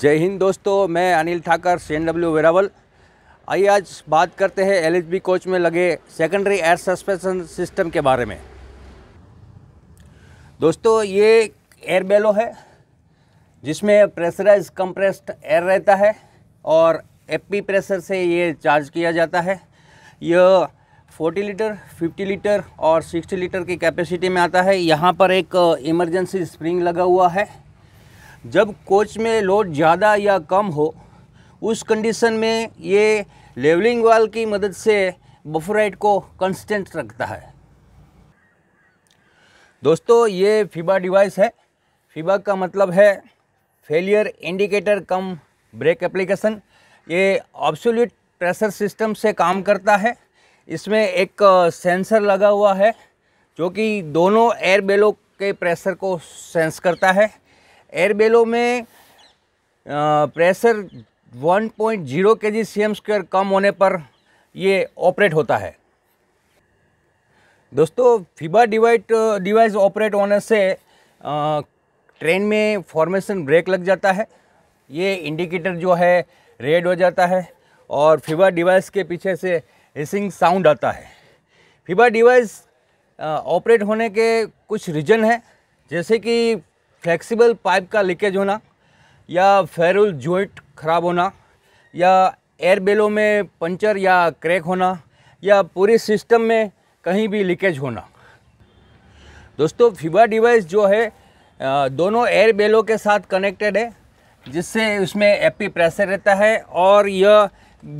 जय हिंद दोस्तों मैं Anil Thakar C N W Veraval आइए आज बात करते हैं एल कोच में लगे सेकेंडरी एयर सस्पेंशन सिस्टम के बारे में दोस्तों ये एयर बेलो है जिसमें प्रेशराइज कंप्रेस्ड एयर रहता है और एपी प्रेशर से ये चार्ज किया जाता है यह 40 लीटर 50 लीटर और 60 लीटर की कैपेसिटी में आता है यहाँ पर एक इमरजेंसी स्प्रिंग लगा हुआ है जब कोच में लोड ज़्यादा या कम हो उस कंडीशन में ये लेवलिंग वाल की मदद से बफराइट को कंस्टेंट रखता है दोस्तों ये फिबा डिवाइस है फिबा का मतलब है failure indicator cum brake application ये ऑब्सोल्यूट प्रेशर सिस्टम से काम करता है इसमें एक सेंसर लगा हुआ है जो कि दोनों एयर बेलों के प्रेशर को सेंस करता है एयर बेलो में प्रेशर 1.0 पॉइंट जीरो के जी सी एम स्क्वायर कम होने पर ये ऑपरेट होता है दोस्तों फिबा डिवाइट डिवाइस ऑपरेट होने से ट्रेन में फॉर्मेशन ब्रेक लग जाता है ये इंडिकेटर जो है रेड हो जाता है और फिबा डिवाइस के पीछे से हिसिंग साउंड आता है फिबा डिवाइस ऑपरेट होने के कुछ रीजन हैं जैसे कि फ्लेक्सिबल पाइप का लीकेज होना या फेरुल जॉइंट खराब होना या एयर बेलो में पंचर या क्रैक होना या पूरे सिस्टम में कहीं भी लीकेज होना दोस्तों फिबा डिवाइस जो है दोनों एयर बेलो के साथ कनेक्टेड है जिससे उसमें एपी प्रेशर रहता है और यह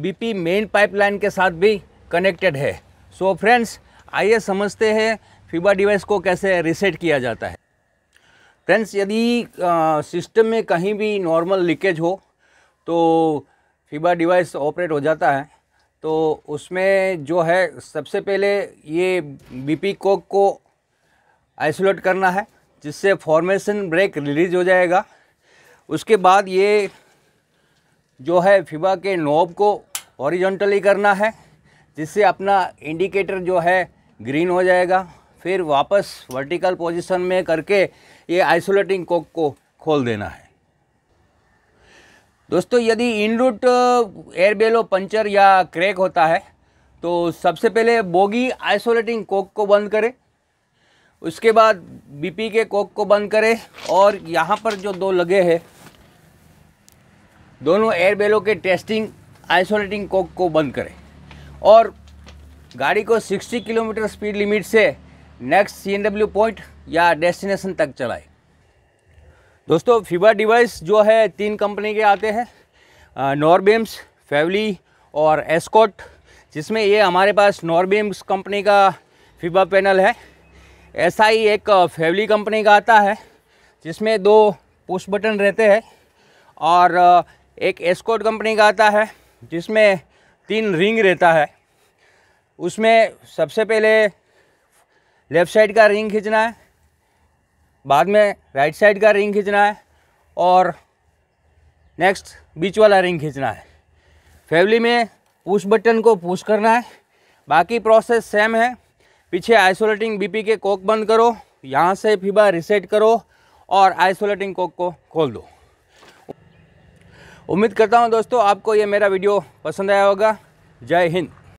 बीपी मेन पाइपलाइन के साथ भी कनेक्टेड है सो फ्रेंड्स आइए समझते हैं फिबा डिवाइस को कैसे रिसेट किया जाता है फ्रेंड्स यदि सिस्टम में कहीं भी नॉर्मल लीकेज हो तो फीबा डिवाइस ऑपरेट हो जाता है तो उसमें जो है सबसे पहले ये बीपी कोक को आइसोलेट करना है जिससे फॉर्मेशन ब्रेक रिलीज हो जाएगा उसके बाद ये जो है फिबा के नोब को हॉरिजॉन्टली करना है जिससे अपना इंडिकेटर जो है ग्रीन हो जाएगा फिर वापस वर्टिकल पोजीशन में करके ये आइसोलेटिंग कोक को खोल देना है दोस्तों यदि इन रूट एयर बेलो पंचर या क्रैक होता है तो सबसे पहले बोगी आइसोलेटिंग कोक को बंद करें उसके बाद बीपी के कोक को बंद करें और यहाँ पर जो दो लगे हैं दोनों एयर बेलो के टेस्टिंग आइसोलेटिंग कोक को बंद करें और गाड़ी को 60 किलोमीटर स्पीड लिमिट से नेक्स्ट सी पॉइंट या डेस्टिनेशन तक चलाए दोस्तों फीवर डिवाइस जो है तीन कंपनी के आते हैं नॉरबेम्स फेवली और एस्कॉट जिसमें ये हमारे पास नॉरबेम्स कंपनी का फीबा पैनल है ऐसा ही एक फेवली कंपनी का आता है जिसमें दो पुश बटन रहते हैं और एक एस्कोट कंपनी का आता है जिसमें तीन रिंग रहता है उसमें सबसे पहले लेफ़्ट साइड का रिंग खींचना है बाद में राइट साइड का रिंग खींचना है और नेक्स्ट बीच वाला रिंग खींचना है फैमिली में पुश बटन को पुश करना है बाकी प्रोसेस सेम है पीछे आइसोलेटिंग बीपी के कोक बंद करो यहाँ से फिबा रिसेट करो और आइसोलेटिंग कोक को खोल दो उम्मीद करता हूँ दोस्तों आपको ये मेरा वीडियो पसंद आया होगा जय हिंद